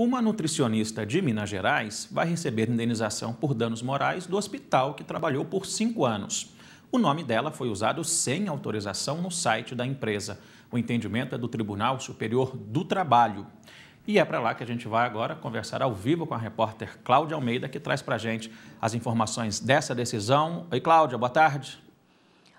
Uma nutricionista de Minas Gerais vai receber indenização por danos morais do hospital que trabalhou por cinco anos. O nome dela foi usado sem autorização no site da empresa. O entendimento é do Tribunal Superior do Trabalho. E é para lá que a gente vai agora conversar ao vivo com a repórter Cláudia Almeida, que traz para a gente as informações dessa decisão. Oi, Cláudia, boa tarde.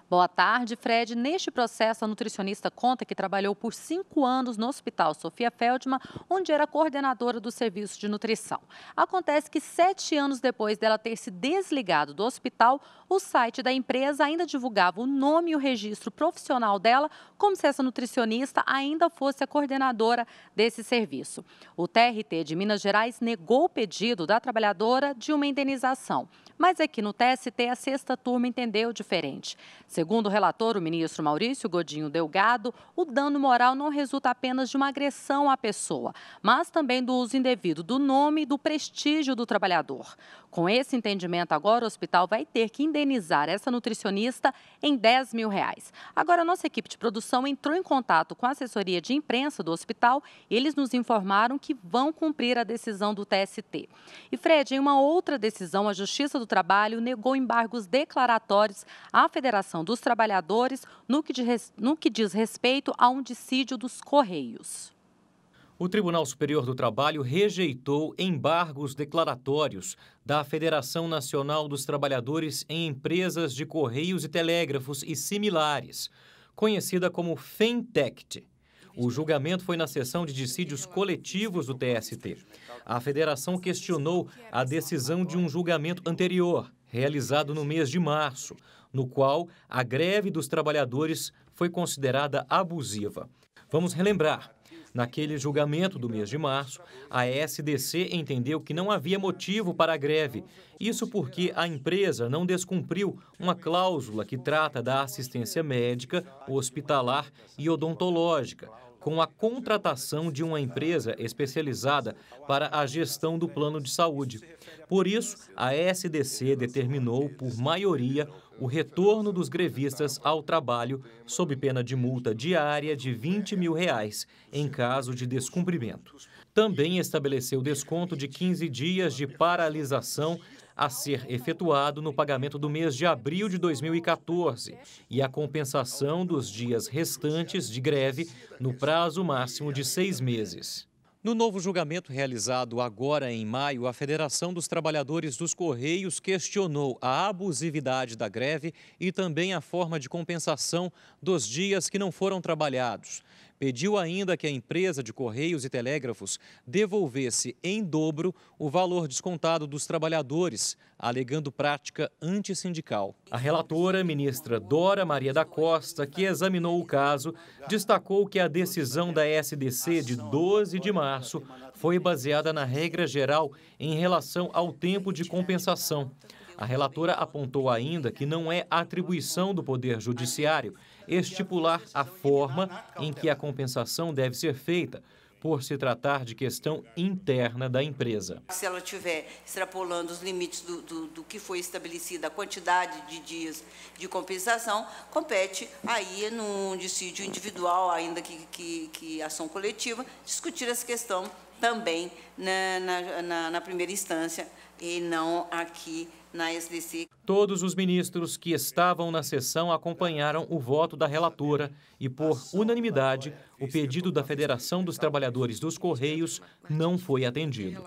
Boa tarde, Fred. Neste processo, a nutricionista conta que trabalhou por cinco anos no Hospital Sofia Feldman, onde era coordenadora do serviço de nutrição. Acontece que sete anos depois dela ter se desligado do hospital, o site da empresa ainda divulgava o nome e o registro profissional dela, como se essa nutricionista ainda fosse a coordenadora desse serviço. O TRT de Minas Gerais negou o pedido da trabalhadora de uma indenização. Mas aqui é no TST, a sexta turma entendeu diferente. Segundo o relator, o ministro Maurício Godinho Delgado, o dano moral não resulta apenas de uma agressão à pessoa, mas também do uso indevido do nome e do prestígio do trabalhador. Com esse entendimento, agora o hospital vai ter que indenizar essa nutricionista em 10 mil reais. Agora, a nossa equipe de produção entrou em contato com a assessoria de imprensa do hospital e eles nos informaram que vão cumprir a decisão do TST. E, Fred, em uma outra decisão, a Justiça do Trabalho negou embargos declaratórios à Federação dos trabalhadores no que, diz, no que diz respeito a um dissídio dos Correios. O Tribunal Superior do Trabalho rejeitou embargos declaratórios da Federação Nacional dos Trabalhadores em Empresas de Correios e Telégrafos e similares, conhecida como FENTECT. O julgamento foi na sessão de dissídios coletivos do TST. A federação questionou a decisão de um julgamento anterior realizado no mês de março, no qual a greve dos trabalhadores foi considerada abusiva. Vamos relembrar. Naquele julgamento do mês de março, a SDC entendeu que não havia motivo para a greve. Isso porque a empresa não descumpriu uma cláusula que trata da assistência médica, hospitalar e odontológica, com a contratação de uma empresa especializada para a gestão do plano de saúde. Por isso, a SDC determinou, por maioria, o retorno dos grevistas ao trabalho, sob pena de multa diária de 20 mil reais, em caso de descumprimento. Também estabeleceu desconto de 15 dias de paralisação a ser efetuado no pagamento do mês de abril de 2014 e a compensação dos dias restantes de greve no prazo máximo de seis meses. No novo julgamento realizado agora em maio, a Federação dos Trabalhadores dos Correios questionou a abusividade da greve e também a forma de compensação dos dias que não foram trabalhados pediu ainda que a empresa de Correios e Telégrafos devolvesse em dobro o valor descontado dos trabalhadores, alegando prática antissindical. A relatora, ministra Dora Maria da Costa, que examinou o caso, destacou que a decisão da SDC de 12 de março foi baseada na regra geral em relação ao tempo de compensação. A relatora apontou ainda que não é atribuição do Poder Judiciário estipular a forma em que a compensação deve ser feita, por se tratar de questão interna da empresa. Se ela estiver extrapolando os limites do, do, do que foi estabelecida, a quantidade de dias de compensação, compete aí num dissídio individual, ainda que, que, que ação coletiva, discutir essa questão também na, na, na, na primeira instância e não aqui na SDC. Todos os ministros que estavam na sessão acompanharam o voto da relatora e, por unanimidade, o pedido da Federação dos Trabalhadores dos Correios não foi atendido.